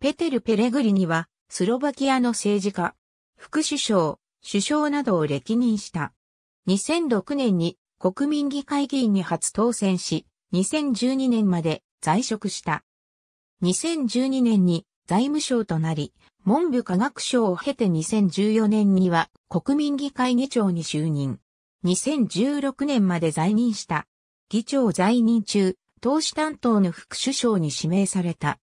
ペテル・ペレグリには、スロバキアの政治家、副首相、首相などを歴任した。2006年に国民議会議員に初当選し、2012年まで在職した。2012年に財務省となり、文部科学省を経て2014年には国民議会議長に就任。2016年まで在任した。議長在任中、党首担当の副首相に指名された。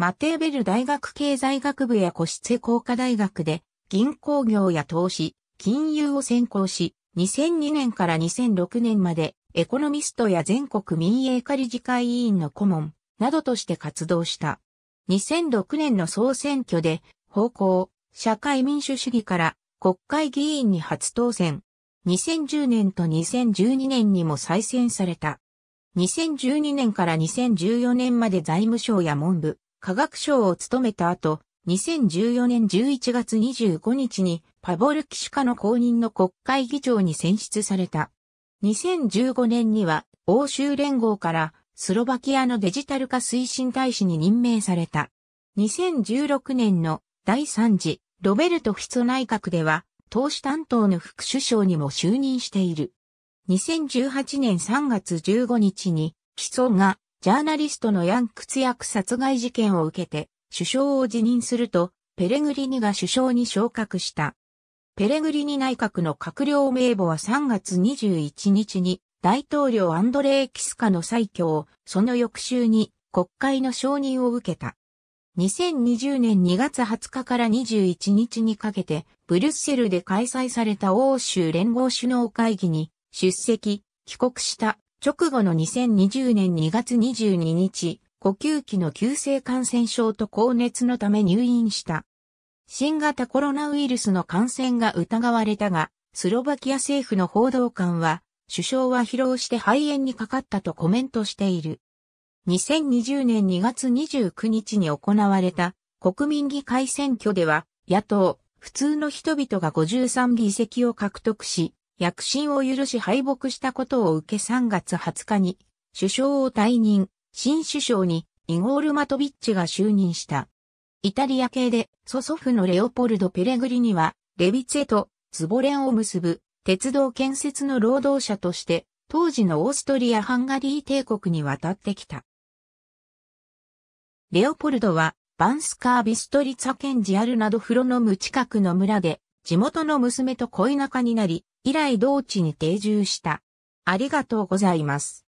マテーベル大学経済学部や個室工科大学で銀行業や投資、金融を専攻し、2002年から2006年までエコノミストや全国民営化理事会委員の顧問などとして活動した。2006年の総選挙で方向、社会民主主義から国会議員に初当選。2010年と2012年にも再選された。2012年から2014年まで財務省や文部科学賞を務めた後、2014年11月25日にパボルキシカの公認の国会議長に選出された。2015年には欧州連合からスロバキアのデジタル化推進大使に任命された。2016年の第3次ロベルト・フィソ内閣では投資担当の副首相にも就任している。2018年3月15日に、基礎がジャーナリストのヤン・クツヤク殺害事件を受けて、首相を辞任すると、ペレグリニが首相に昇格した。ペレグリニ内閣の閣僚名簿は3月21日に、大統領アンドレー・キスカの再挙を、その翌週に国会の承認を受けた。2020年2月20日から21日にかけて、ブリュッセルで開催された欧州連合首脳会議に出席、帰国した直後の2020年2月22日、呼吸器の急性感染症と高熱のため入院した。新型コロナウイルスの感染が疑われたが、スロバキア政府の報道官は、首相は疲労して肺炎にかかったとコメントしている。2020年2月29日に行われた国民議会選挙では、野党、普通の人々が53議席を獲得し、躍進を許し敗北したことを受け3月20日に首相を退任、新首相にイゴール・マトビッチが就任した。イタリア系で祖祖父のレオポルド・ペレグリにはレビツェとズボレンを結ぶ鉄道建設の労働者として当時のオーストリア・ハンガリー帝国に渡ってきた。レオポルドはバンスカー・ビストリツァ県ジアルなどフロノム近くの村で地元の娘と恋仲になり、以来同地に定住した。ありがとうございます。